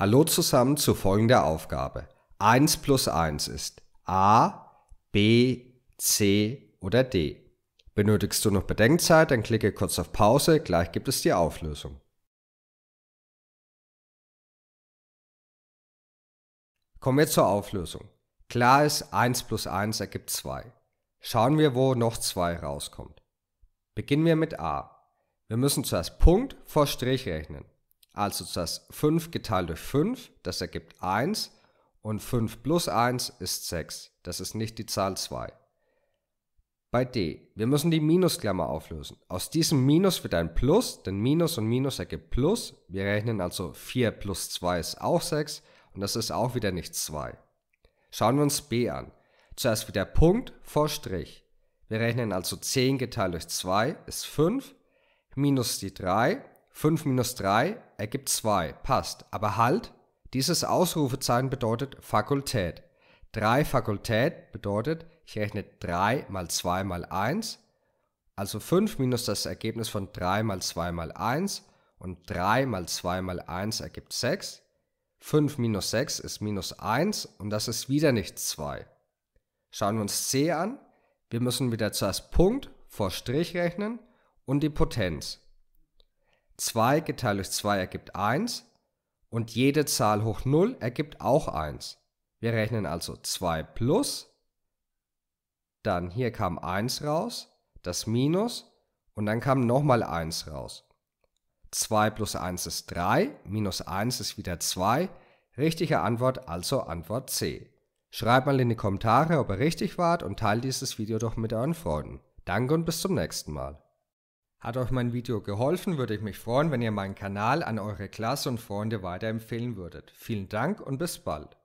Hallo zusammen zu folgender Aufgabe. 1 plus 1 ist A, B, C oder D. Benötigst du noch Bedenkzeit, dann klicke kurz auf Pause, gleich gibt es die Auflösung. Kommen wir zur Auflösung. Klar ist, 1 plus 1 ergibt 2. Schauen wir, wo noch 2 rauskommt. Beginnen wir mit A. Wir müssen zuerst Punkt vor Strich rechnen. Also das 5 geteilt durch 5, das ergibt 1 und 5 plus 1 ist 6. Das ist nicht die Zahl 2. Bei D. Wir müssen die Minusklammer auflösen. Aus diesem Minus wird ein Plus, denn Minus und Minus ergibt Plus. Wir rechnen also 4 plus 2 ist auch 6 und das ist auch wieder nicht 2. Schauen wir uns B an. Zuerst wieder Punkt vor Strich. Wir rechnen also 10 geteilt durch 2 ist 5, minus die 3 5 minus 3 ergibt 2, passt. Aber halt, dieses Ausrufezeichen bedeutet Fakultät. 3 Fakultät bedeutet, ich rechne 3 mal 2 mal 1, also 5 minus das Ergebnis von 3 mal 2 mal 1 und 3 mal 2 mal 1 ergibt 6. 5 minus 6 ist minus 1 und das ist wieder nicht 2. Schauen wir uns c an. Wir müssen wieder zuerst Punkt vor Strich rechnen und die Potenz. 2 geteilt durch 2 ergibt 1 und jede Zahl hoch 0 ergibt auch 1. Wir rechnen also 2 plus, dann hier kam 1 raus, das Minus und dann kam nochmal 1 raus. 2 plus 1 ist 3, minus 1 ist wieder 2. Richtige Antwort also Antwort C. Schreibt mal in die Kommentare, ob ihr richtig wart und teilt dieses Video doch mit euren Freunden. Danke und bis zum nächsten Mal. Hat euch mein Video geholfen, würde ich mich freuen, wenn ihr meinen Kanal an eure Klasse und Freunde weiterempfehlen würdet. Vielen Dank und bis bald.